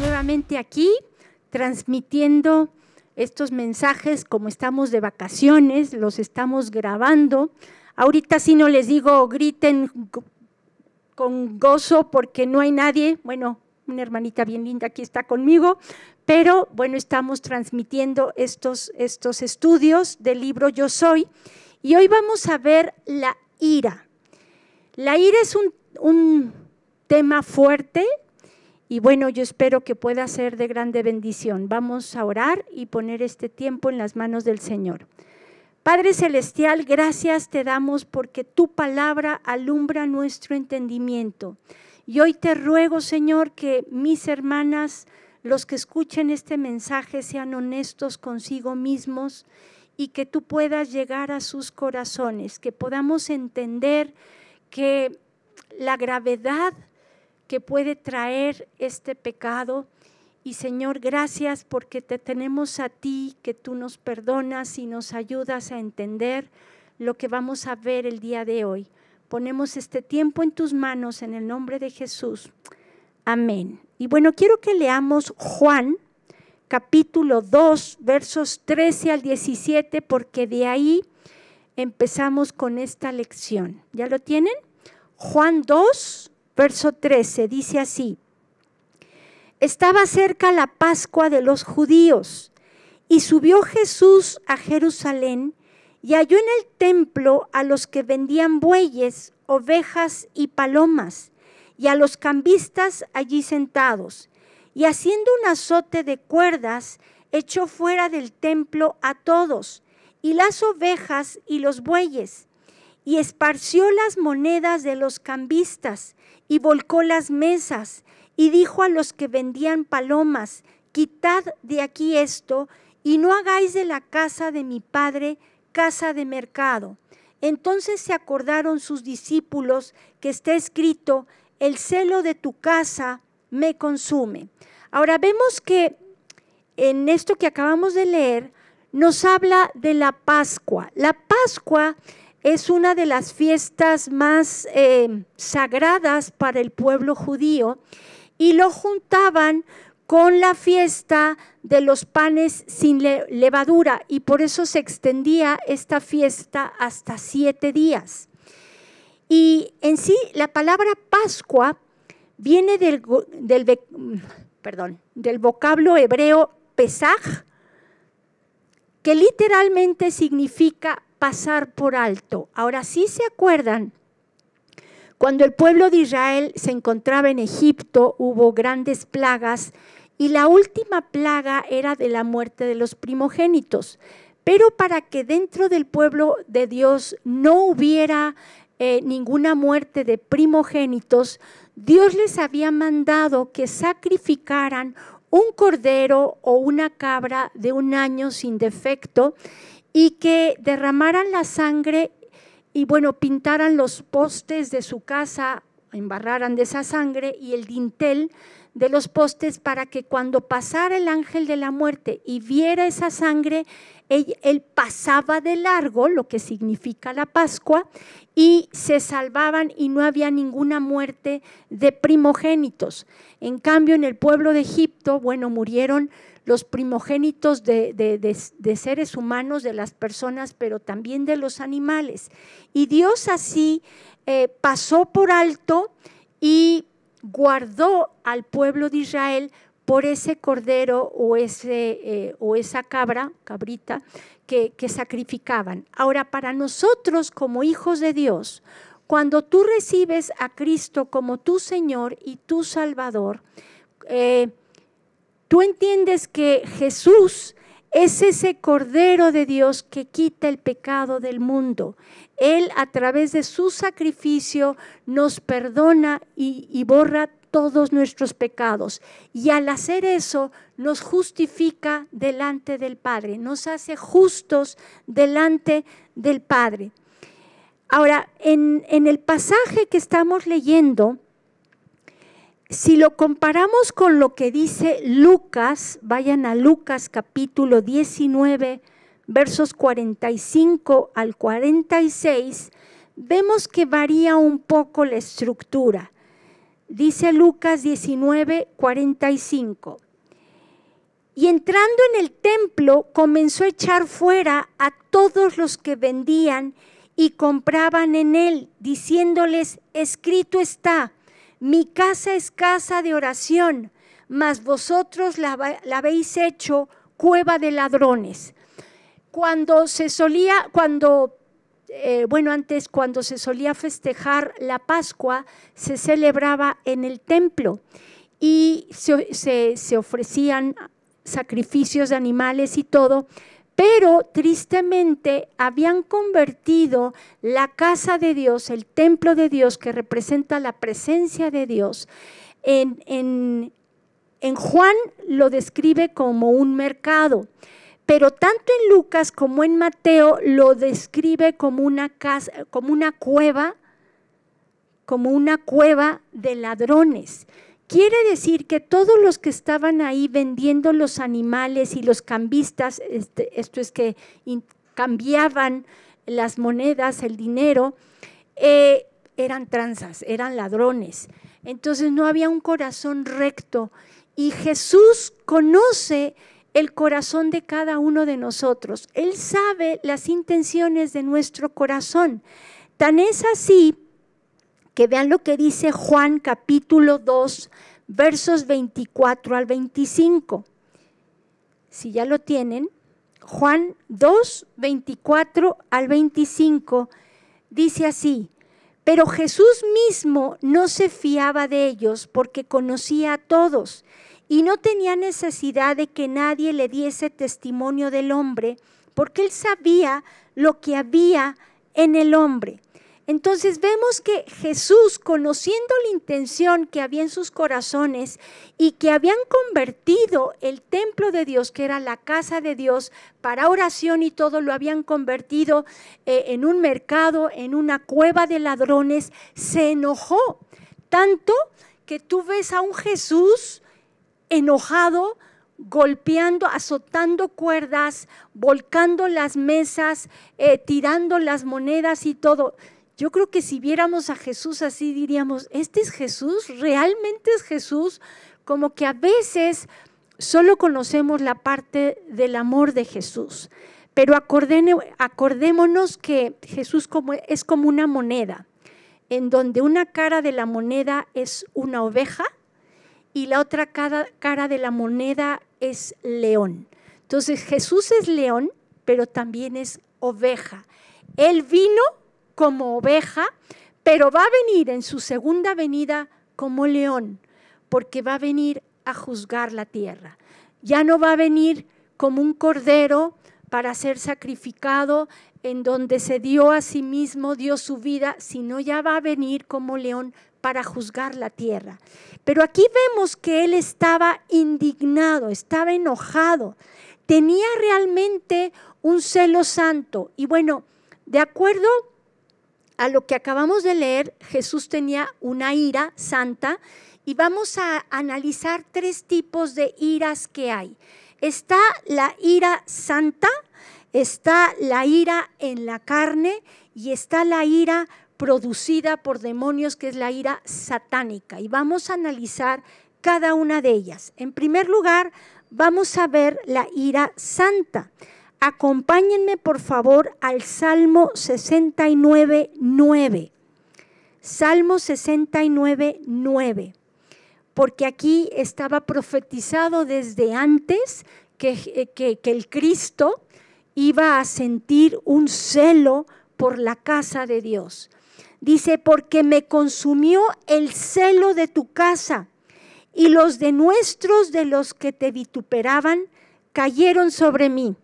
nuevamente aquí transmitiendo estos mensajes, como estamos de vacaciones, los estamos grabando. Ahorita si no les digo griten con gozo porque no hay nadie, bueno, una hermanita bien linda aquí está conmigo, pero bueno, estamos transmitiendo estos, estos estudios del libro Yo Soy y hoy vamos a ver la ira. La ira es un, un tema fuerte, y bueno, yo espero que pueda ser de grande bendición. Vamos a orar y poner este tiempo en las manos del Señor. Padre Celestial, gracias te damos porque tu palabra alumbra nuestro entendimiento. Y hoy te ruego, Señor, que mis hermanas, los que escuchen este mensaje, sean honestos consigo mismos y que tú puedas llegar a sus corazones, que podamos entender que la gravedad que puede traer este pecado. Y Señor, gracias porque te tenemos a ti, que tú nos perdonas y nos ayudas a entender lo que vamos a ver el día de hoy. Ponemos este tiempo en tus manos en el nombre de Jesús. Amén. Y bueno, quiero que leamos Juan capítulo 2, versos 13 al 17, porque de ahí empezamos con esta lección. ¿Ya lo tienen? Juan 2, verso 13, dice así, estaba cerca la Pascua de los judíos y subió Jesús a Jerusalén y halló en el templo a los que vendían bueyes, ovejas y palomas, y a los cambistas allí sentados, y haciendo un azote de cuerdas, echó fuera del templo a todos, y las ovejas y los bueyes, y esparció las monedas de los cambistas, y volcó las mesas y dijo a los que vendían palomas, quitad de aquí esto y no hagáis de la casa de mi padre casa de mercado. Entonces se acordaron sus discípulos que está escrito, el celo de tu casa me consume. Ahora vemos que en esto que acabamos de leer nos habla de la Pascua. La Pascua es una de las fiestas más eh, sagradas para el pueblo judío y lo juntaban con la fiesta de los panes sin levadura y por eso se extendía esta fiesta hasta siete días. Y en sí la palabra Pascua viene del, perdón, del vocablo hebreo pesaj, que literalmente significa pasar por alto. Ahora sí se acuerdan, cuando el pueblo de Israel se encontraba en Egipto hubo grandes plagas y la última plaga era de la muerte de los primogénitos. Pero para que dentro del pueblo de Dios no hubiera eh, ninguna muerte de primogénitos, Dios les había mandado que sacrificaran un cordero o una cabra de un año sin defecto y que derramaran la sangre y bueno, pintaran los postes de su casa, embarraran de esa sangre y el dintel de los postes para que cuando pasara el ángel de la muerte y viera esa sangre, él, él, pasaba de largo, lo que significa la Pascua, y se salvaban y no había ninguna muerte de primogénitos. En cambio, en el pueblo de Egipto, bueno, murieron los primogénitos de, seres humanos, de las personas, pero también de los animales. Y Dios así eh, pasó por alto y guardó al pueblo de Israel por ese cordero o, ese, eh, o esa cabra, cabrita, que, sacrificaban. Ahora, para nosotros como hijos de Dios, cuando tú recibes a Cristo como tu Señor y tu Salvador, eh, tú entiendes que Jesús es ese Cordero de Dios que quita el pecado del mundo. Él a través de su sacrificio nos perdona y, borra todos nuestros pecados. Y al hacer eso nos justifica delante del Padre, nos hace justos delante del Padre. Ahora, en el pasaje que estamos leyendo, si lo comparamos con lo que dice Lucas, vayan a Lucas capítulo 19, versos 45 al 46, vemos que varía un poco la estructura. Dice Lucas 19, 45. Y entrando en el templo, comenzó a echar fuera a todos los que vendían y compraban en él, diciéndoles, escrito está, mi casa es casa de oración, mas vosotros la, habéis hecho cueva de ladrones. Cuando se solía, cuando eh, bueno, antes cuando se solía festejar la Pascua, se celebraba en el templo y se, ofrecían sacrificios de animales y todo, pero tristemente habían convertido la casa de Dios, el templo de Dios que representa la presencia de Dios, en, Juan lo describe como un mercado pero tanto en Lucas como en Mateo lo describe como una, casa, como una cueva, como una cueva de ladrones. Quiere decir que todos los que estaban ahí vendiendo los animales y los cambistas, este, esto es que cambiaban las monedas, el dinero, eh, eran tranzas, eran ladrones. Entonces no había un corazón recto. Y Jesús conoce el corazón de cada uno de nosotros. Él sabe las intenciones de nuestro corazón. Tan es así que vean lo que dice Juan capítulo 2, versos 24 al 25. Si ya lo tienen, Juan 2, 24 al 25 dice así, pero Jesús mismo no se fiaba de ellos porque conocía a todos y no tenía necesidad de que nadie le diese testimonio del hombre, porque él sabía lo que había en el hombre. Entonces vemos que Jesús, conociendo la intención que había en sus corazones y que habían convertido el templo de Dios, que era la casa de Dios, para oración y todo, lo habían convertido eh, en un mercado, en una cueva de ladrones, se enojó. Tanto que tú ves a un Jesús enojado, golpeando, azotando cuerdas, volcando las mesas, eh, tirando las monedas y todo. Yo creo que si viéramos a Jesús así diríamos, ¿este es Jesús? ¿Realmente es Jesús? Como que a veces solo conocemos la parte del amor de Jesús, pero acordémonos que Jesús es como una moneda, en donde una cara de la moneda es una oveja y la otra cara de la moneda es león. Entonces Jesús es león, pero también es oveja. Él vino como oveja, pero va a venir en su segunda venida como león, porque va a venir a juzgar la tierra. Ya no va a venir como un cordero para ser sacrificado en donde se dio a sí mismo, dio su vida, sino ya va a venir como león para juzgar la tierra. Pero aquí vemos que él estaba indignado, estaba enojado, tenía realmente un celo santo. Y bueno, de acuerdo a lo que acabamos de leer, Jesús tenía una ira santa y vamos a analizar tres tipos de iras que hay. Está la ira santa, está la ira en la carne y está la ira producida por demonios, que es la ira satánica. Y vamos a analizar cada una de ellas. En primer lugar, vamos a ver la ira santa. Acompáñenme por favor al Salmo 69, 9. Salmo 69, 9. Porque aquí estaba profetizado desde antes eh, que, el Cristo iba a sentir un celo por la casa de Dios. Dice, porque me consumió el celo de tu casa y los nuestros de los que te vituperaban cayeron sobre mí.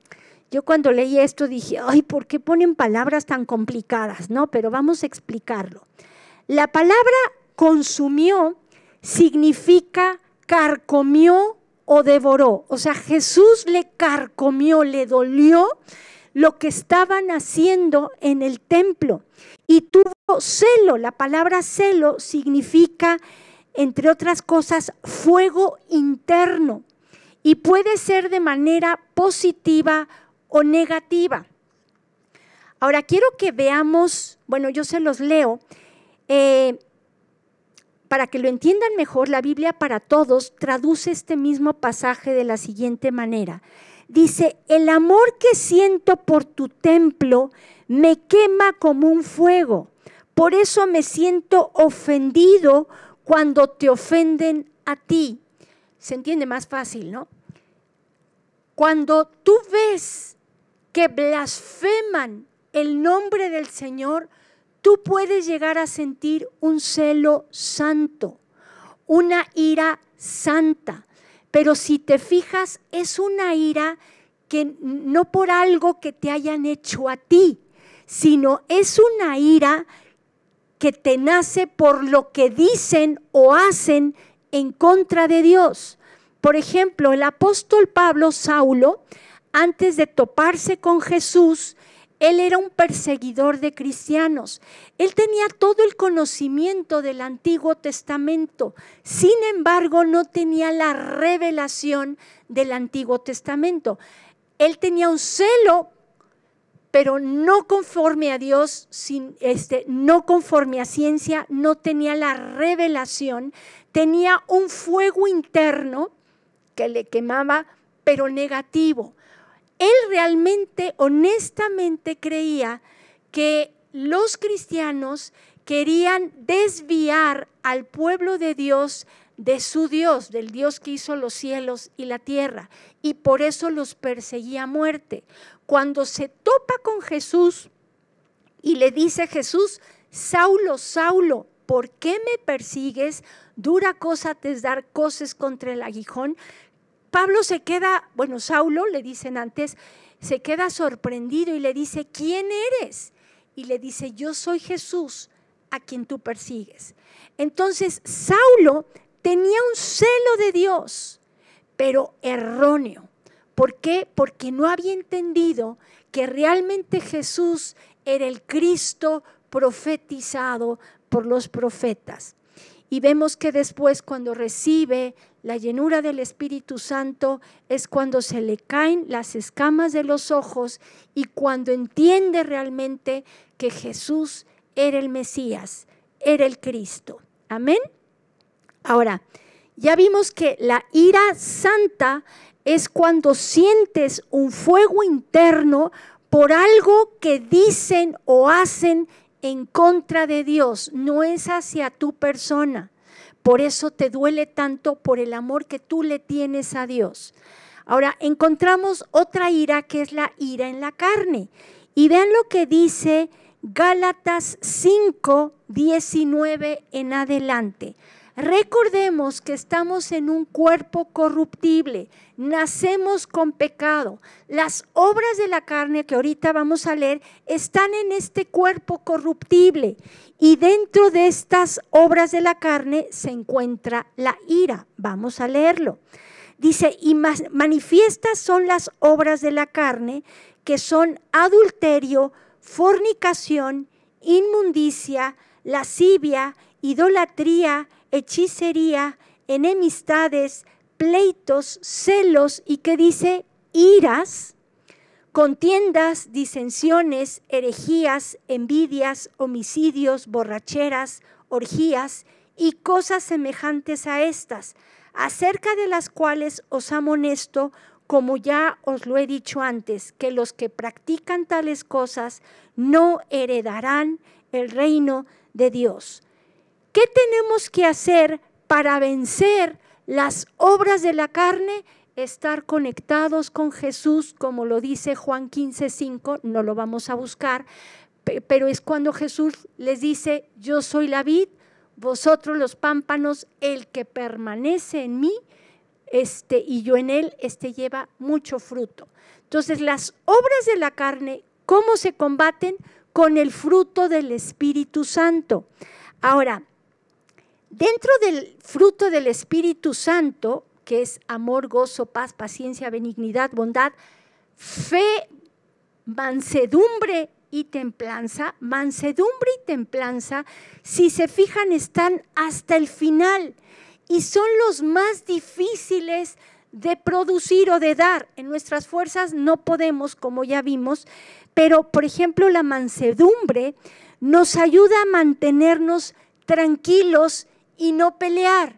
Yo cuando leí esto dije, ay, ¿por qué ponen palabras tan complicadas? No, pero vamos a explicarlo. La palabra consumió significa carcomió o devoró. O sea, Jesús le carcomió, le dolió lo que estaban haciendo en el templo. Y tuvo celo. La palabra celo significa, entre otras cosas, fuego interno. Y puede ser de manera positiva, o negativa. Ahora quiero que veamos, bueno, yo se los leo, eh, para que lo entiendan mejor, la Biblia para todos traduce este mismo pasaje de la siguiente manera. Dice, el amor que siento por tu templo me quema como un fuego. Por eso me siento ofendido cuando te ofenden a ti. Se entiende más fácil, ¿no? Cuando tú ves que blasfeman el nombre del Señor, tú puedes llegar a sentir un celo santo, una ira santa. Pero si te fijas, es una ira que no por algo que te hayan hecho a ti, sino es una ira que te nace por lo que dicen o hacen en contra de Dios. Por ejemplo, el apóstol Pablo Saulo, antes de toparse con Jesús, él era un perseguidor de cristianos. Él tenía todo el conocimiento del Antiguo Testamento. Sin embargo, no tenía la revelación del Antiguo Testamento. Él tenía un celo, pero no conforme a Dios, este, no conforme a ciencia, no tenía la revelación. Tenía un fuego interno que le quemaba, pero negativo él realmente, honestamente creía que los cristianos querían desviar al pueblo de Dios de su Dios, del Dios que hizo los cielos y la tierra, y por eso los perseguía a muerte. Cuando se topa con Jesús y le dice Jesús, Saulo, Saulo, ¿por qué me persigues? Dura cosa te es dar cosas contra el aguijón. Pablo se queda, bueno, Saulo le dicen antes, se queda sorprendido y le dice, ¿quién eres? Y le dice, yo soy Jesús a quien tú persigues. Entonces, Saulo tenía un celo de Dios, pero erróneo. ¿Por qué? Porque no había entendido que realmente Jesús era el Cristo profetizado por los profetas. Y vemos que después cuando recibe la llenura del Espíritu Santo es cuando se le caen las escamas de los ojos y cuando entiende realmente que Jesús era el Mesías, era el Cristo. Amén. Ahora, ya vimos que la ira santa es cuando sientes un fuego interno por algo que dicen o hacen en contra de Dios, no es hacia tu persona. Por eso te duele tanto por el amor que tú le tienes a Dios. Ahora, encontramos otra ira que es la ira en la carne. Y vean lo que dice Gálatas 5, 19 en adelante. Recordemos que estamos en un cuerpo corruptible, nacemos con pecado. Las obras de la carne que ahorita vamos a leer están en este cuerpo corruptible y dentro de estas obras de la carne se encuentra la ira. Vamos a leerlo. Dice, y manifiestas son las obras de la carne, que son adulterio, fornicación, inmundicia, lascivia, idolatría, hechicería, enemistades, pleitos, celos y que dice iras, contiendas, disensiones, herejías, envidias, homicidios, borracheras, orgías y cosas semejantes a estas, acerca de las cuales os amonesto, como ya os lo he dicho antes, que los que practican tales cosas no heredarán el reino de Dios. ¿Qué tenemos que hacer para vencer las obras de la carne? Estar conectados con Jesús, como lo dice Juan 15:5, no lo vamos a buscar, pero es cuando Jesús les dice, yo soy la vid, vosotros los pámpanos, el que permanece en mí este, y yo en él, este lleva mucho fruto. Entonces, las obras de la carne, ¿cómo se combaten? Con el fruto del Espíritu Santo. Ahora, Dentro del fruto del Espíritu Santo, que es amor, gozo, paz, paciencia, benignidad, bondad, fe, mansedumbre y templanza, mansedumbre y templanza, si se fijan, están hasta el final y son los más difíciles de producir o de dar. En nuestras fuerzas no podemos, como ya vimos, pero por ejemplo la mansedumbre nos ayuda a mantenernos tranquilos y no pelear.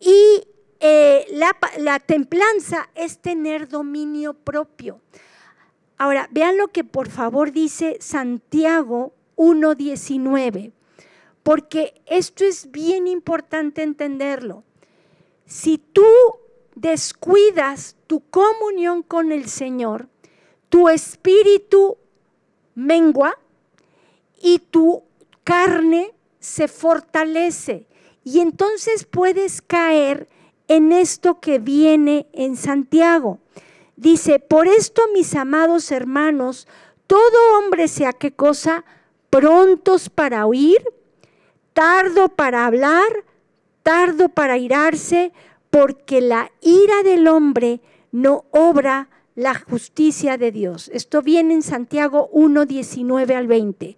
Y eh, la, la templanza es tener dominio propio. Ahora, vean lo que por favor dice Santiago 1.19, porque esto es bien importante entenderlo. Si tú descuidas tu comunión con el Señor, tu espíritu mengua y tu carne se fortalece. Y entonces puedes caer en esto que viene en Santiago. Dice, por esto mis amados hermanos, todo hombre sea qué cosa, prontos para oír, tardo para hablar, tardo para irarse, porque la ira del hombre no obra la justicia de Dios. Esto viene en Santiago 1, 19 al 20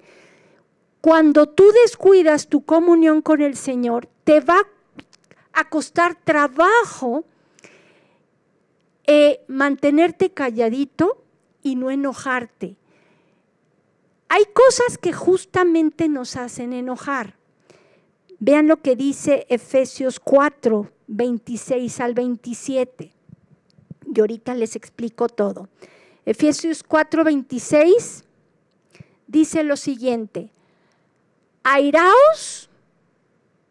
cuando tú descuidas tu comunión con el Señor, te va a costar trabajo eh, mantenerte calladito y no enojarte. Hay cosas que justamente nos hacen enojar. Vean lo que dice Efesios 4, 26 al 27. Y ahorita les explico todo. Efesios 4, 26 dice lo siguiente airaos,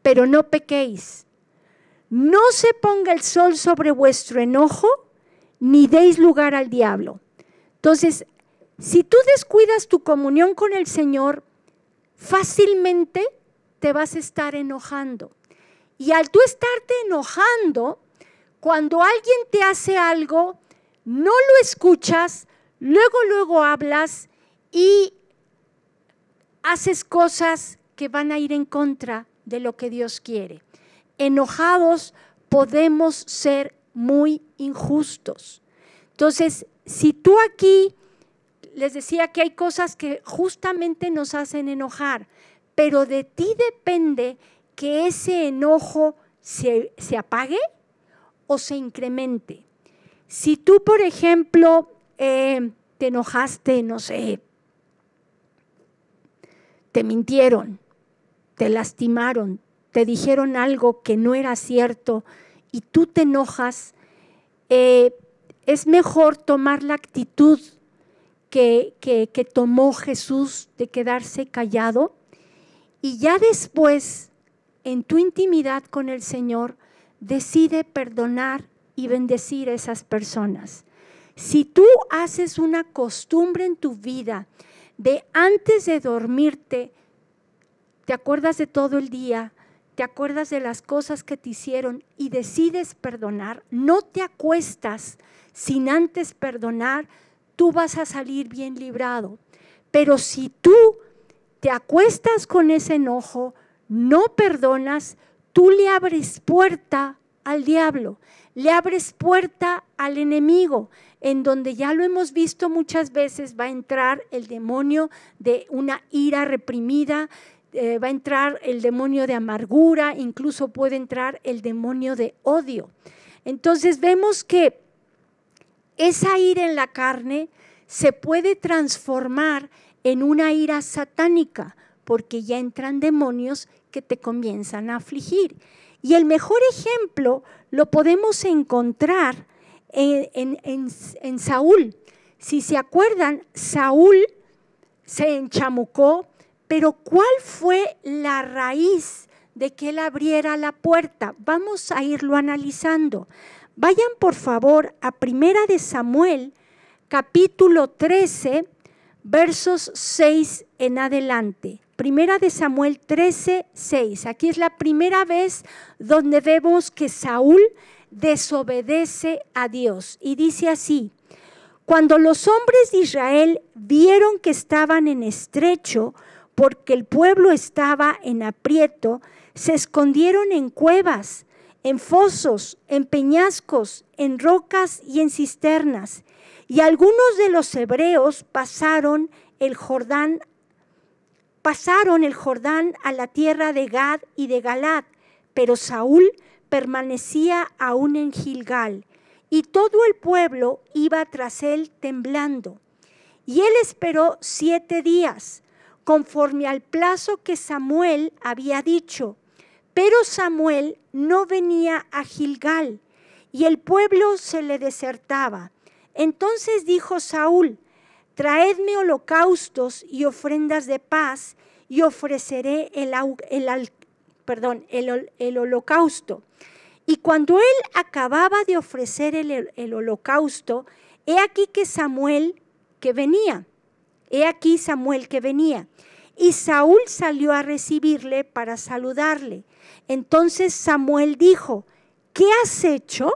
pero no pequéis. No se ponga el sol sobre vuestro enojo, ni deis lugar al diablo. Entonces, si tú descuidas tu comunión con el Señor, fácilmente te vas a estar enojando. Y al tú estarte enojando, cuando alguien te hace algo, no lo escuchas, luego, luego hablas y haces cosas que van a ir en contra de lo que Dios quiere. Enojados podemos ser muy injustos. Entonces, si tú aquí les decía que hay cosas que justamente nos hacen enojar, pero de ti depende que ese enojo se, apague o se incremente. Si tú, por ejemplo, eh, te enojaste, no sé, te mintieron, te lastimaron, te dijeron algo que no era cierto y tú te enojas, eh, es mejor tomar la actitud que, que, que tomó Jesús de quedarse callado y ya después, en tu intimidad con el Señor, decide perdonar y bendecir a esas personas. Si tú haces una costumbre en tu vida de antes de dormirte, te acuerdas de todo el día, te acuerdas de las cosas que te hicieron y decides perdonar, no te acuestas sin antes perdonar, tú vas a salir bien librado. Pero si tú te acuestas con ese enojo, no perdonas, tú le abres puerta al diablo, le abres puerta al enemigo, en donde ya lo hemos visto muchas veces va a entrar el demonio de una ira reprimida, eh, va a entrar el demonio de amargura, incluso puede entrar el demonio de odio. Entonces vemos que esa ira en la carne se puede transformar en una ira satánica, porque ya entran demonios que te comienzan a afligir. Y el mejor ejemplo lo podemos encontrar en Saúl. Si se acuerdan, Saúl se enchamucó, pero ¿cuál fue la raíz de que él abriera la puerta? Vamos a irlo analizando. Vayan por favor a Primera de Samuel, capítulo 13, versos 6 en adelante. Primera de Samuel 13, 6. Aquí es la primera vez donde vemos que Saúl desobedece a Dios. Y dice así, cuando los hombres de Israel vieron que estaban en estrecho, porque el pueblo estaba en aprieto, se escondieron en cuevas, en fosos, en peñascos, en rocas y en cisternas. Y algunos de los hebreos pasaron el Jordán pasaron el Jordán a la tierra de Gad y de Galad, pero Saúl permanecía aún en Gilgal, y todo el pueblo iba tras él temblando. Y él esperó siete días, conforme al plazo que Samuel había dicho. Pero Samuel no venía a Gilgal y el pueblo se le desertaba. Entonces dijo Saúl, traedme holocaustos y ofrendas de paz y ofreceré el, holocausto. Y cuando él acababa de ofrecer el holocausto, he aquí que Samuel que venía. He aquí Samuel que venía. Y Saúl salió a recibirle para saludarle. Entonces Samuel dijo, ¿qué has hecho?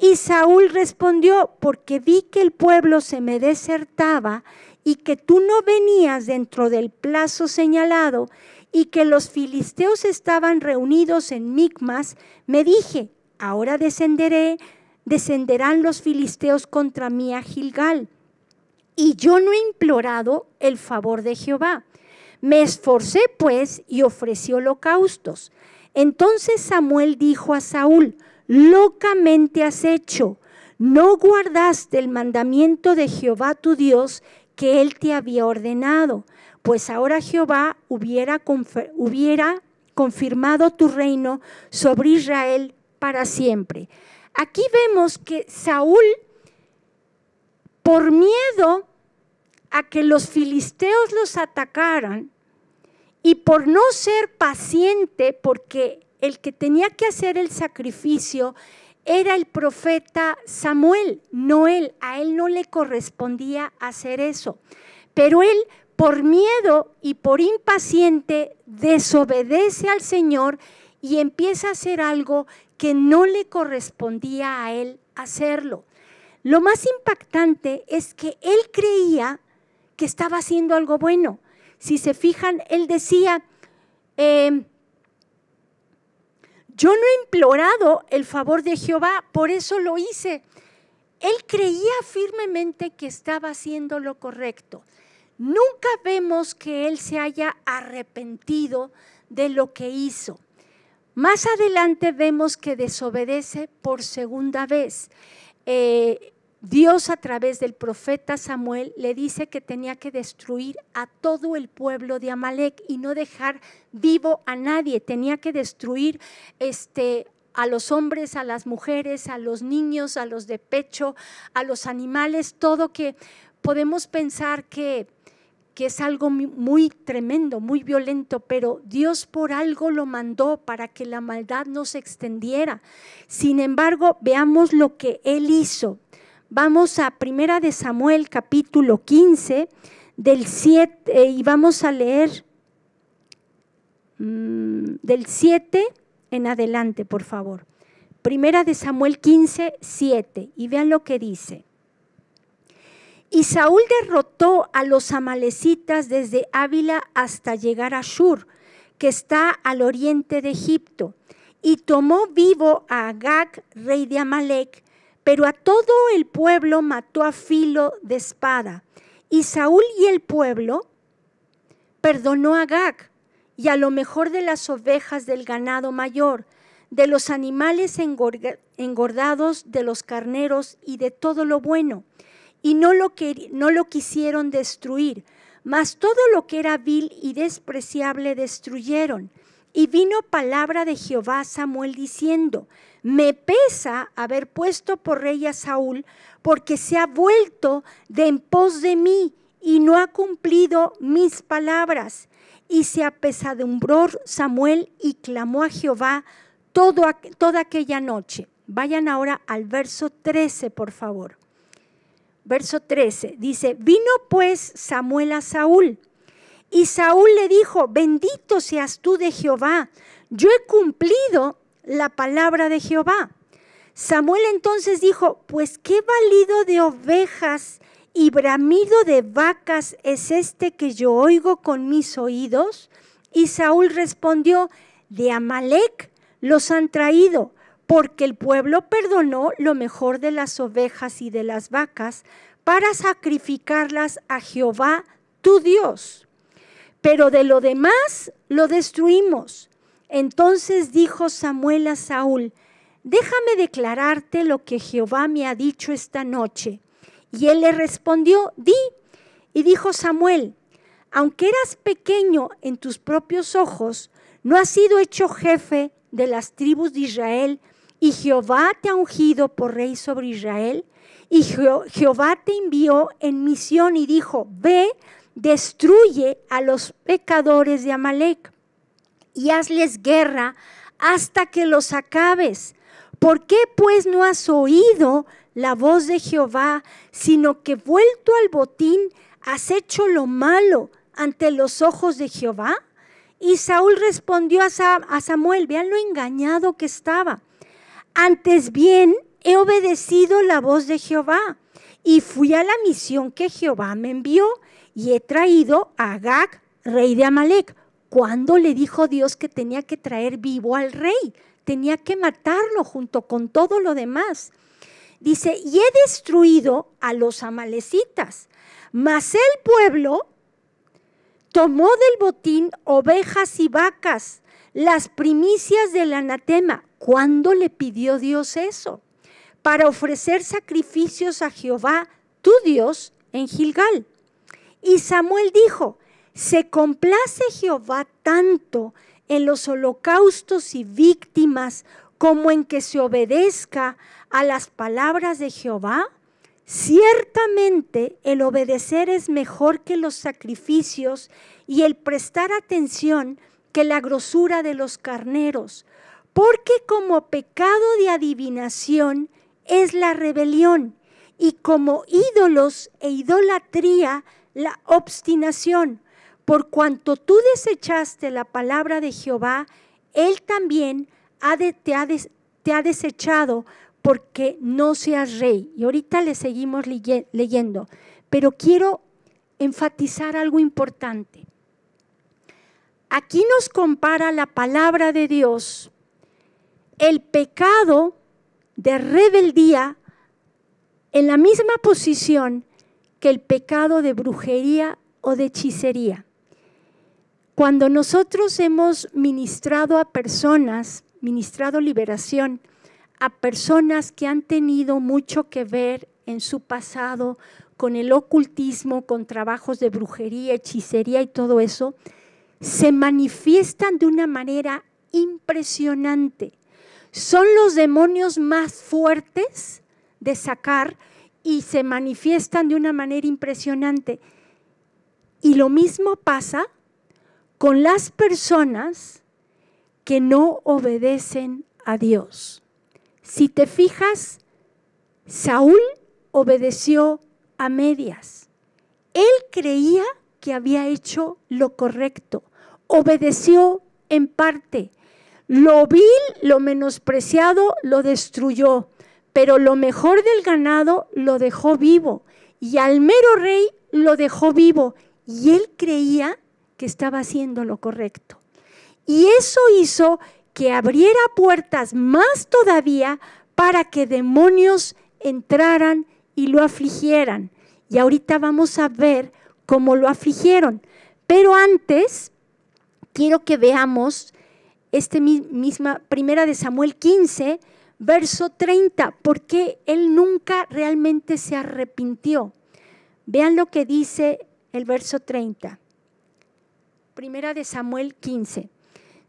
Y Saúl respondió, porque vi que el pueblo se me desertaba y que tú no venías dentro del plazo señalado y que los filisteos estaban reunidos en Micmas, me dije, ahora descenderé, descenderán los filisteos contra mí a Gilgal y yo no he implorado el favor de Jehová. Me esforcé pues y ofrecí holocaustos. Entonces Samuel dijo a Saúl, locamente has hecho, no guardaste el mandamiento de Jehová tu Dios que él te había ordenado, pues ahora Jehová hubiera, hubiera confirmado tu reino sobre Israel para siempre. Aquí vemos que Saúl por miedo a que los filisteos los atacaran y por no ser paciente, porque el que tenía que hacer el sacrificio era el profeta Samuel, no él, a él no le correspondía hacer eso. Pero él, por miedo y por impaciente, desobedece al Señor y empieza a hacer algo que no le correspondía a él hacerlo. Lo más impactante es que él creía que estaba haciendo algo bueno. Si se fijan, él decía, em, yo no he implorado el favor de Jehová, por eso lo hice. Él creía firmemente que estaba haciendo lo correcto. Nunca vemos que él se haya arrepentido de lo que hizo. Más adelante vemos que desobedece por segunda vez. Eh, Dios a través del profeta Samuel le dice que tenía que destruir a todo el pueblo de Amalek y no dejar vivo a nadie, tenía que destruir este a los hombres, a las mujeres, a los niños, a los de pecho, a los animales, todo que podemos pensar que que es algo muy tremendo, muy violento, pero Dios por algo lo mandó para que la maldad no se extendiera. Sin embargo, veamos lo que Él hizo. Vamos a Primera de Samuel capítulo 15 del 7 eh, y vamos a leer mm, del 7 en adelante, por favor. Primera de Samuel 15, 7 y vean lo que dice. Y Saúl derrotó a los amalecitas desde Ávila hasta llegar a Shur, que está al oriente de Egipto, y tomó vivo a Agag, rey de Amalec, pero a todo el pueblo mató a filo de espada. Y Saúl y el pueblo perdonó a Agag y a lo mejor de las ovejas del ganado mayor, de los animales engordados, de los carneros y de todo lo bueno y no lo, no lo quisieron destruir, mas todo lo que era vil y despreciable destruyeron. Y vino palabra de Jehová a Samuel diciendo, me pesa haber puesto por rey a Saúl, porque se ha vuelto de en pos de mí y no ha cumplido mis palabras. Y se apesadumbró Samuel y clamó a Jehová toda aquella noche. Vayan ahora al verso 13, por favor verso 13, dice, vino pues Samuel a Saúl. Y Saúl le dijo, bendito seas tú de Jehová, yo he cumplido la palabra de Jehová. Samuel entonces dijo, pues qué valido de ovejas y bramido de vacas es este que yo oigo con mis oídos. Y Saúl respondió, de Amalek los han traído porque el pueblo perdonó lo mejor de las ovejas y de las vacas para sacrificarlas a Jehová tu Dios. Pero de lo demás lo destruimos. Entonces dijo Samuel a Saúl, déjame declararte lo que Jehová me ha dicho esta noche. Y él le respondió, di. Y dijo Samuel, aunque eras pequeño en tus propios ojos, no has sido hecho jefe de las tribus de Israel y Jehová te ha ungido por rey sobre Israel, y Jehová te envió en misión y dijo, ve, destruye a los pecadores de Amalek y hazles guerra hasta que los acabes. ¿Por qué pues no has oído la voz de Jehová, sino que vuelto al botín has hecho lo malo ante los ojos de Jehová? Y Saúl respondió a, Samuel, vean lo engañado que estaba. Antes bien, he obedecido la voz de Jehová y fui a la misión que Jehová me envió y he traído a Agag, rey de Amalek. Cuando le dijo Dios que tenía que traer vivo al rey? Tenía que matarlo junto con todo lo demás. Dice, y he destruido a los amalecitas, mas el pueblo tomó del botín ovejas y vacas, las primicias del anatema, ¿Cuándo le pidió Dios eso? Para ofrecer sacrificios a Jehová, tu Dios, en Gilgal. Y Samuel dijo, se complace Jehová tanto en los holocaustos y víctimas como en que se obedezca a las palabras de Jehová? Ciertamente el obedecer es mejor que los sacrificios y el prestar atención que la grosura de los carneros, porque como pecado de adivinación es la rebelión y como ídolos e idolatría la obstinación. Por cuanto tú desechaste la palabra de Jehová, Él también te, ha desechado porque no seas rey. Y ahorita le seguimos leyendo, pero quiero enfatizar algo importante. Aquí nos compara la palabra de Dios el pecado de rebeldía en la misma posición que el pecado de brujería o de hechicería. Cuando nosotros hemos ministrado a personas, ministrado liberación, a personas que han tenido mucho que ver en su pasado con el ocultismo, con trabajos de brujería, hechicería y todo eso, se manifiestan de una manera impresionante son los demonios más fuertes de sacar y se manifiestan de una manera impresionante. Y lo mismo pasa con las personas que no obedecen a Dios. Si te fijas, Saúl obedeció a medias. Él creía que había hecho lo correcto. Obedeció en parte lo vil, lo menospreciado, lo destruyó, pero lo mejor del ganado lo dejó vivo, y al mero rey lo dejó vivo, y él creía que estaba haciendo lo correcto. Y eso hizo que abriera puertas más todavía para que demonios entraran y lo afligieran. Y ahorita vamos a ver cómo lo afligieron. Pero antes, quiero que veamos esta misma primera de Samuel 15, verso 30, porque él nunca realmente se arrepintió. Vean lo que dice el verso 30. Primera de Samuel 15.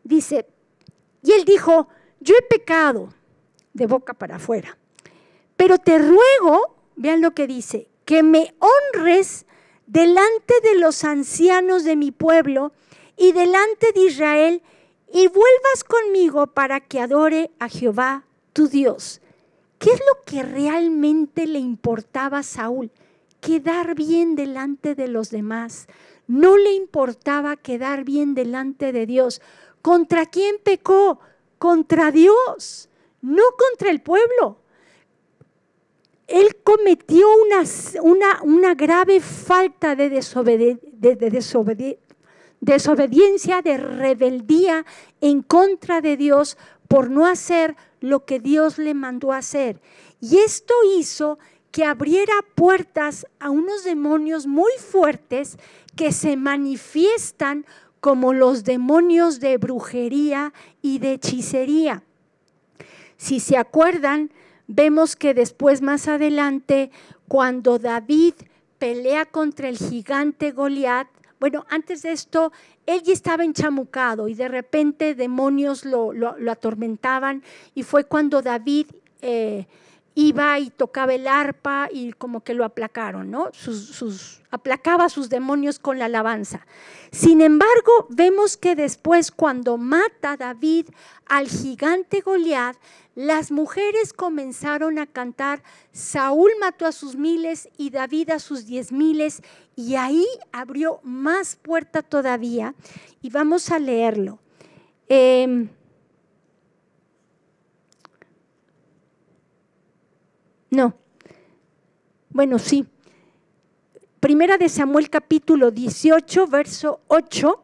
Dice, y él dijo, yo he pecado de boca para afuera, pero te ruego, vean lo que dice, que me honres delante de los ancianos de mi pueblo y delante de Israel y vuelvas conmigo para que adore a Jehová tu Dios. ¿Qué es lo que realmente le importaba a Saúl? Quedar bien delante de los demás. No le importaba quedar bien delante de Dios. ¿Contra quién pecó? Contra Dios, no contra el pueblo. Él cometió una, una, una grave falta de, desobediencia desobediencia, de rebeldía en contra de Dios por no hacer lo que Dios le mandó hacer. Y esto hizo que abriera puertas a unos demonios muy fuertes que se manifiestan como los demonios de brujería y de hechicería. Si se acuerdan, vemos que después más adelante, cuando David pelea contra el gigante Goliat, bueno, antes de esto, él ya estaba enchamucado y de repente demonios lo, atormentaban y fue cuando David... Eh, iba y tocaba el arpa y como que lo aplacaron, ¿no? Sus, aplacaba a sus demonios con la alabanza. Sin embargo, vemos que después, cuando mata David al gigante Goliat, las mujeres comenzaron a cantar, Saúl mató a sus miles y David a sus diez miles, y ahí abrió más puerta todavía, y vamos a leerlo. Em, No. Bueno, sí. Primera de Samuel capítulo 18, verso 8,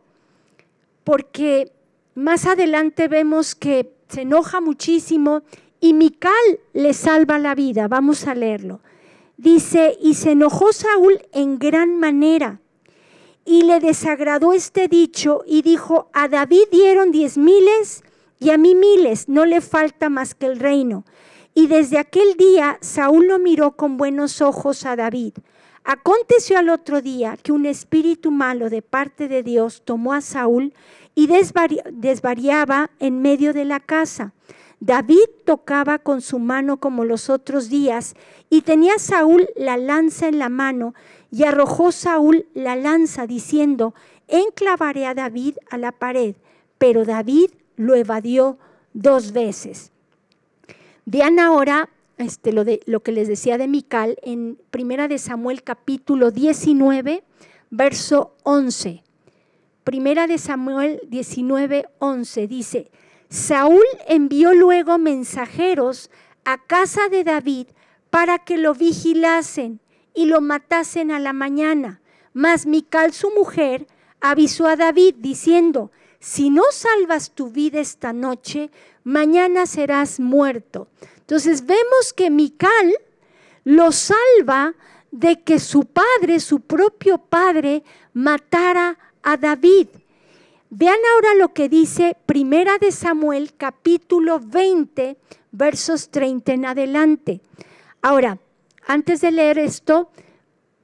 porque más adelante vemos que se enoja muchísimo y Mical le salva la vida. Vamos a leerlo. Dice, y se enojó Saúl en gran manera y le desagradó este dicho y dijo, a David dieron diez miles y a mí miles, no le falta más que el reino. Y desde aquel día Saúl lo miró con buenos ojos a David. Aconteció al otro día que un espíritu malo de parte de Dios tomó a Saúl y desvariaba en medio de la casa. David tocaba con su mano como los otros días, y tenía Saúl la lanza en la mano, y arrojó Saúl la lanza, diciendo, enclavaré a David a la pared. Pero David lo evadió dos veces. Vean ahora este, lo, que les decía de Mical en Primera de Samuel capítulo 19, verso 11. Primera de Samuel 19, 11 dice, Saúl envió luego mensajeros a casa de David para que lo vigilasen y lo matasen a la mañana. Mas Mical, su mujer, avisó a David diciendo, si no salvas tu vida esta noche, mañana serás muerto. Entonces vemos que Mical lo salva de que su padre, su propio padre, matara a David. Vean ahora lo que dice Primera de Samuel capítulo 20, versos 30 en adelante. Ahora, antes de leer esto,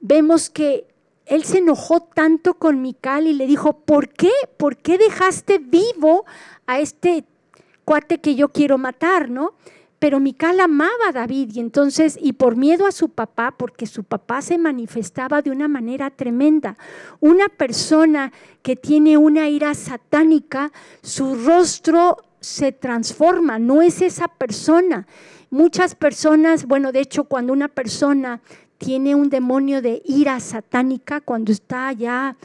vemos que él se enojó tanto con Mical y le dijo, "¿Por qué? ¿Por qué dejaste vivo a este cuate que yo quiero matar, ¿no? Pero Mical amaba a David y entonces, y por miedo a su papá, porque su papá se manifestaba de una manera tremenda, una persona que tiene una ira satánica, su rostro se transforma, no es esa persona. Muchas personas, bueno, de hecho, cuando una persona tiene un demonio de ira satánica, cuando está ya,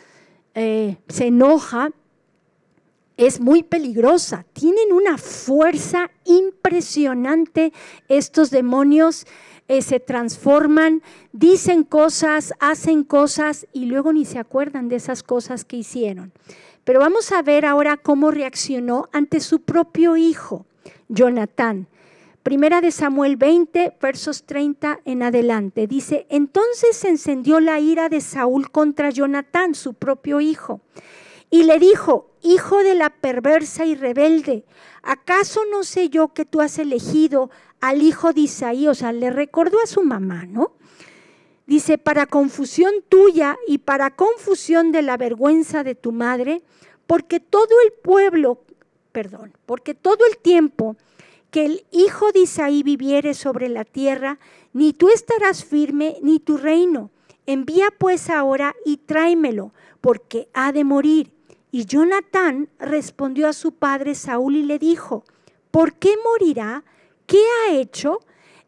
eh, se enoja, es muy peligrosa. Tienen una fuerza impresionante estos demonios. Eh, se transforman, dicen cosas, hacen cosas y luego ni se acuerdan de esas cosas que hicieron. Pero vamos a ver ahora cómo reaccionó ante su propio hijo, Jonatán. Primera de Samuel 20, versos 30 en adelante. Dice, entonces se encendió la ira de Saúl contra Jonatán, su propio hijo, y le dijo, Hijo de la perversa y rebelde, ¿acaso no sé yo que tú has elegido al hijo de Isaí? O sea, le recordó a su mamá, ¿no? Dice, para confusión tuya y para confusión de la vergüenza de tu madre, porque todo el pueblo, perdón, porque todo el tiempo que el hijo de Isaí viviere sobre la tierra, ni tú estarás firme, ni tu reino. Envía pues ahora y tráemelo, porque ha de morir. Y Jonatán respondió a su padre Saúl y le dijo, ¿por qué morirá? ¿Qué ha hecho?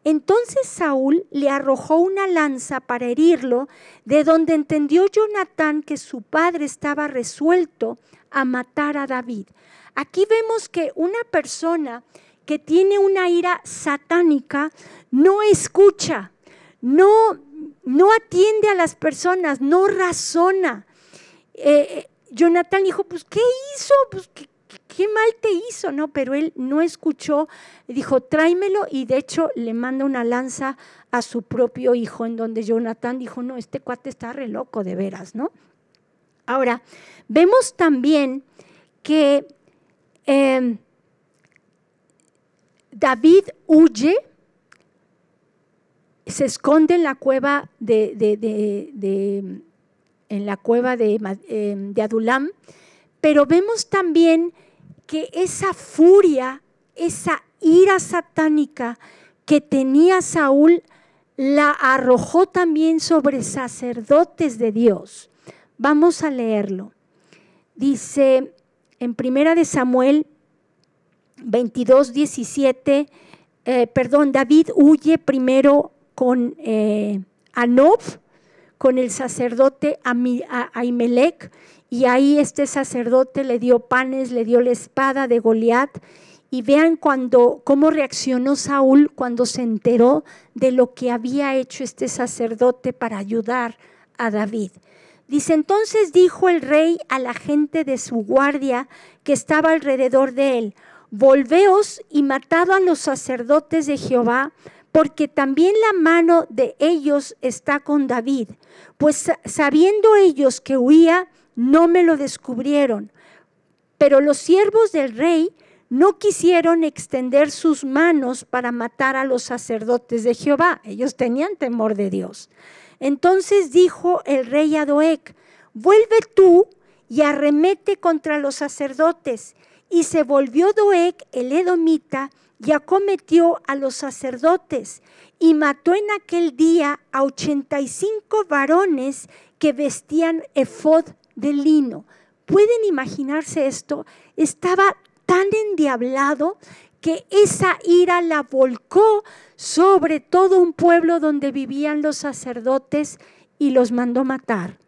Entonces Saúl le arrojó una lanza para herirlo, de donde entendió Jonatán que su padre estaba resuelto a matar a David. Aquí vemos que una persona que tiene una ira satánica no escucha, no, no atiende a las personas, no razona. Eh, eh, Jonathan dijo, pues, ¿qué hizo? Pues, ¿qué, mal te hizo, ¿no? Pero él no escuchó, dijo, tráemelo y de hecho le manda una lanza a su propio hijo, en donde Jonathan dijo, no, este cuate está re loco de veras, ¿no? Ahora, vemos también que em, David huye, se esconde en la cueva de en la cueva eh, de, Adulam, pero vemos también que esa furia, esa ira satánica que tenía Saúl, la arrojó también sobre sacerdotes de Dios. Vamos a leerlo. Dice en Primera de Samuel 22, 17, eh, perdón, David huye primero con eh, con el sacerdote Aimelec y ahí este sacerdote le dio panes, le dio la espada de Goliat y vean cuando, cómo reaccionó Saúl cuando se enteró de lo que había hecho este sacerdote para ayudar a David. Dice, entonces dijo el rey a la gente de su guardia que estaba alrededor de él, volveos y matad a los sacerdotes de Jehová porque también la mano de ellos está con David, pues sabiendo ellos que huía, no me lo descubrieron. Pero los siervos del rey no quisieron extender sus manos para matar a los sacerdotes de Jehová. Ellos tenían temor de Dios. Entonces dijo el rey Doek: vuelve tú y arremete contra los sacerdotes. Y se volvió Doeg, el edomita, y acometió a los sacerdotes y mató en aquel día a 85 varones que vestían efod de lino. ¿Pueden imaginarse esto? Estaba tan endiablado que esa ira la volcó sobre todo un pueblo donde vivían los sacerdotes y los mandó matar.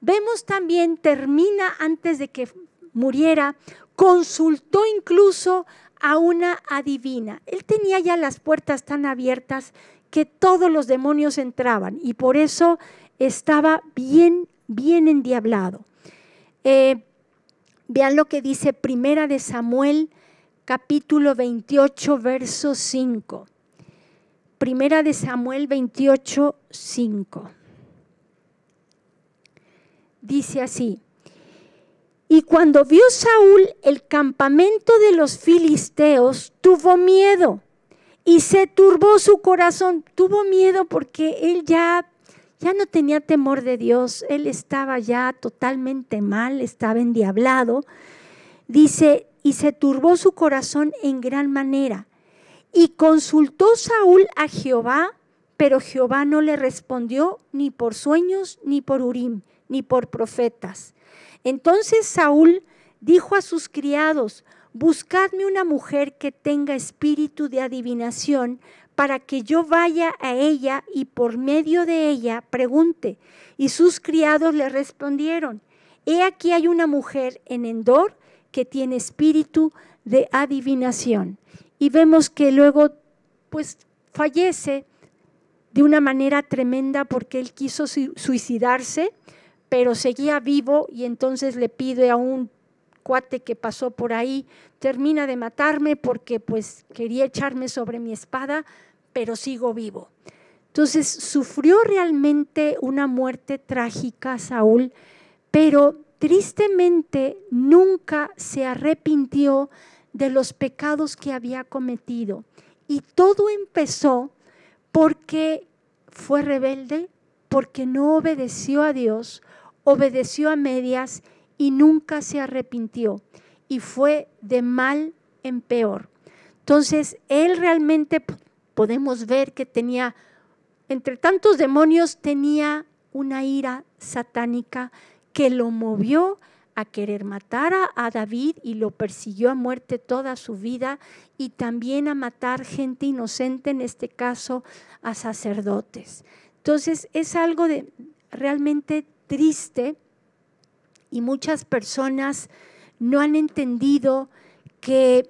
Vemos también, termina antes de que muriera, consultó incluso a una adivina. Él tenía ya las puertas tan abiertas que todos los demonios entraban y por eso estaba bien, bien endiablado. Eh, vean lo que dice Primera de Samuel, capítulo 28, verso 5. Primera de Samuel 28, 5. Dice así, y cuando vio Saúl el campamento de los filisteos, tuvo miedo y se turbó su corazón. Tuvo miedo porque él ya ya no tenía temor de Dios, él estaba ya totalmente mal, estaba endiablado. Dice, y se turbó su corazón en gran manera. Y consultó Saúl a Jehová pero Jehová no le respondió ni por sueños, ni por Urim, ni por profetas. Entonces Saúl dijo a sus criados, buscadme una mujer que tenga espíritu de adivinación para que yo vaya a ella y por medio de ella pregunte. Y sus criados le respondieron, he aquí hay una mujer en Endor que tiene espíritu de adivinación. Y vemos que luego, pues, fallece de una manera tremenda porque él quiso suicidarse, pero seguía vivo y entonces le pide a un cuate que pasó por ahí, termina de matarme porque pues quería echarme sobre mi espada, pero sigo vivo. Entonces sufrió realmente una muerte trágica Saúl, pero tristemente nunca se arrepintió de los pecados que había cometido. Y todo empezó porque fue rebelde, porque no obedeció a Dios, obedeció a medias y nunca se arrepintió y fue de mal en peor. Entonces, él realmente podemos ver que tenía, entre tantos demonios, tenía una ira satánica que lo movió a querer matar a, David y lo persiguió a muerte toda su vida y también a matar gente inocente, en este caso a sacerdotes. Entonces es algo de realmente triste y muchas personas no han entendido que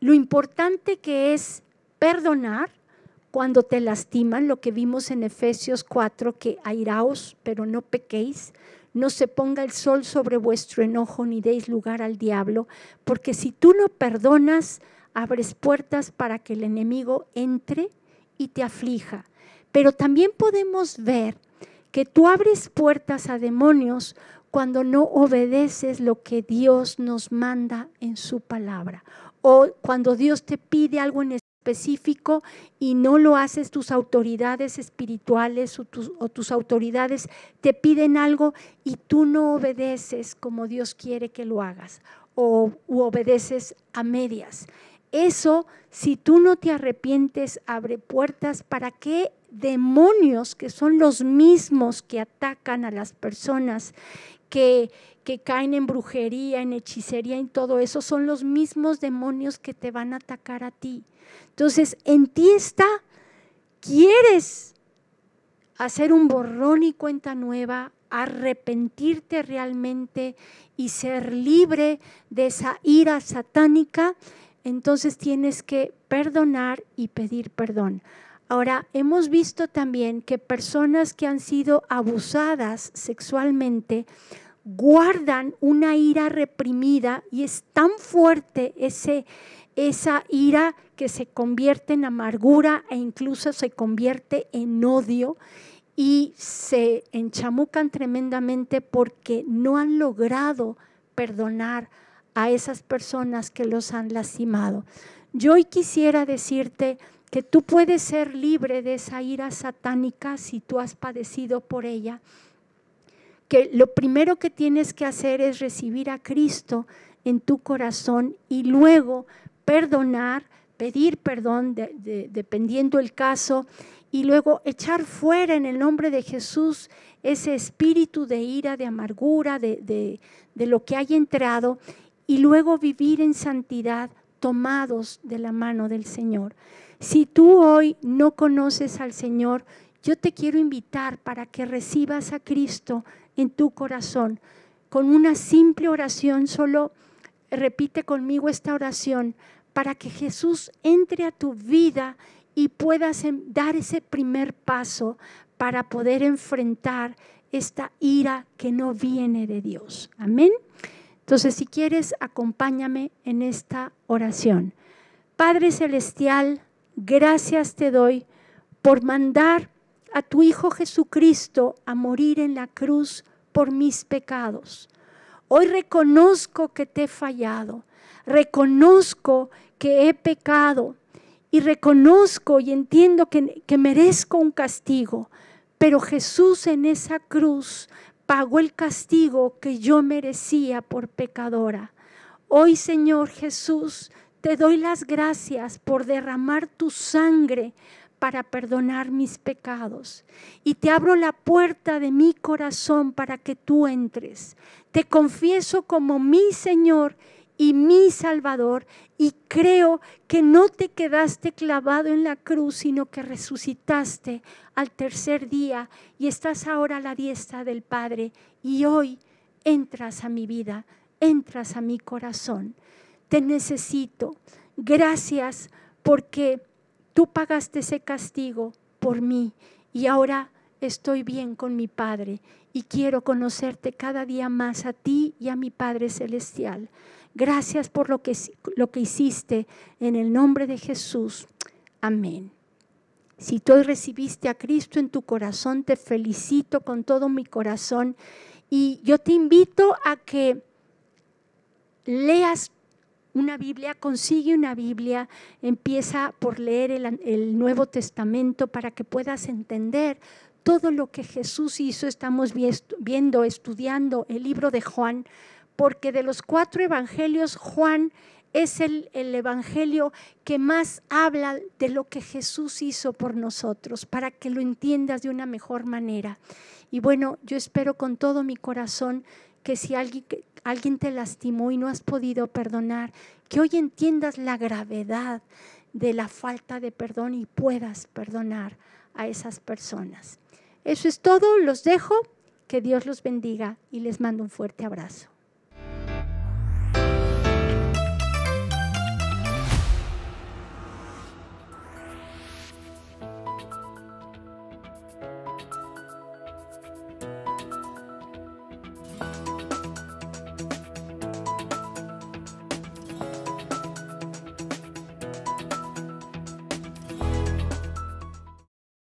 lo importante que es perdonar cuando te lastiman, lo que vimos en Efesios 4, que airaos, pero no pequéis, no se ponga el sol sobre vuestro enojo, ni deis lugar al diablo, porque si tú no perdonas, abres puertas para que el enemigo entre y te aflija. Pero también podemos ver que tú abres puertas a demonios cuando no obedeces lo que Dios nos manda en su palabra o cuando Dios te pide algo en específico y no lo haces, tus autoridades espirituales o tus, autoridades te piden algo y tú no obedeces como Dios quiere que lo hagas o obedeces a medias. Eso, si tú no te arrepientes, abre puertas para que demonios, que son los mismos que atacan a las personas, que, caen en brujería, en hechicería, y todo eso, son los mismos demonios que te van a atacar a ti. Entonces, en ti está, quieres hacer un borrón y cuenta nueva, arrepentirte realmente y ser libre de esa ira satánica, entonces tienes que perdonar y pedir perdón. Ahora, hemos visto también que personas que han sido abusadas sexualmente guardan una ira reprimida y es tan fuerte ese, esa ira que se convierte en amargura e incluso se convierte en odio y se enchamucan tremendamente porque no han logrado perdonar a esas personas que los han lastimado. Yo hoy quisiera decirte que tú puedes ser libre de esa ira satánica si tú has padecido por ella, que lo primero que tienes que hacer es recibir a Cristo en tu corazón y luego perdonar, pedir perdón dependiendo el caso y luego echar fuera en el nombre de Jesús ese espíritu de ira, de amargura, de, de, de, lo que haya entrado, y luego vivir en santidad tomados de la mano del Señor. Si tú hoy no conoces al Señor, yo te quiero invitar para que recibas a Cristo en tu corazón. Con una simple oración, solo repite conmigo esta oración, para que Jesús entre a tu vida y puedas em, dar ese primer paso para poder enfrentar esta ira que no viene de Dios. Amén. Entonces, si quieres, acompáñame en esta oración. Padre Celestial, Gracias te doy por mandar a tu Hijo Jesucristo a morir en la cruz por mis pecados. Hoy reconozco que te he fallado, reconozco que he pecado y reconozco y entiendo que, merezco un castigo, pero Jesús en esa cruz pagó el castigo que yo merecía por pecadora. Hoy, Señor Jesús, te doy las gracias por derramar tu sangre para perdonar mis pecados. Y te abro la puerta de mi corazón para que tú entres. Te confieso como mi Señor y mi Salvador y creo que no te quedaste clavado en la cruz, sino que resucitaste al tercer día y estás ahora a la diestra del Padre y hoy entras a mi vida, entras a mi corazón te necesito. Gracias porque tú pagaste ese castigo por mí y ahora estoy bien con mi Padre y quiero conocerte cada día más a ti y a mi Padre Celestial. Gracias por lo que, lo que hiciste en el nombre de Jesús. Amén. Si tú recibiste a Cristo en tu corazón, te felicito con todo mi corazón y yo te invito a que leas una Biblia, consigue una Biblia, empieza por leer el, Nuevo Testamento para que puedas entender todo lo que Jesús hizo. Estamos viendo, estudiando el libro de Juan, porque de los cuatro evangelios, Juan es el evangelio que más habla de lo que Jesús hizo por nosotros, para que lo entiendas de una mejor manera. Y bueno, yo espero con todo mi corazón que si alguien, alguien te lastimó y no has podido perdonar, que hoy entiendas la gravedad de la falta de perdón y puedas perdonar a esas personas. Eso es todo, los dejo, que Dios los bendiga y les mando un fuerte abrazo.